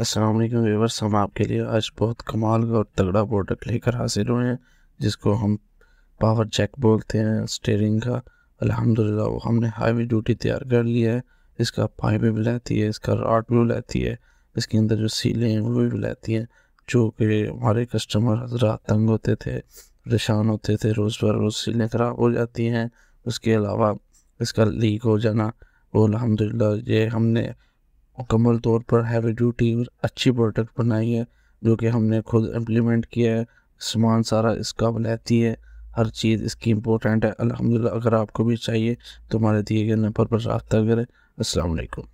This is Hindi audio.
असलम व्यवर्स हम आपके लिए आज बहुत कमाल का और तगड़ा प्रोडक्ट लेकर हाजिर हुए हैं जिसको हम पावर जैक बोलते हैं स्टेयरिंग का अल्हम्दुलिल्लाह वो हमने हाईवी ड्यूटी तैयार कर लिया है इसका पाइप भी बुलाती है इसका राट भी बुलाती है इसके अंदर जो सीलें हैं वो भी बुलाती हैं जो कि हमारे कस्टमर हज़रा तंग होते थे परेशान होते थे रोज़ बर रोज़ सीलें ख़राब हो जाती हैं उसके अलावा इसका लीक हो जाना वो अलहमदिल्ला ये हमने मुकम्मल तौर पर हैवी ड्यूटी अच्छी प्रोडक्ट बनाई है जो कि हमने खुद इम्प्लीमेंट किया है सामान सारा इसका बनाती है हर चीज़ इसकी इम्पोर्टेंट है अलहमदिल्ला अगर आपको भी चाहिए तो हमारे दिए गए नंबर पर रबता करें असलकम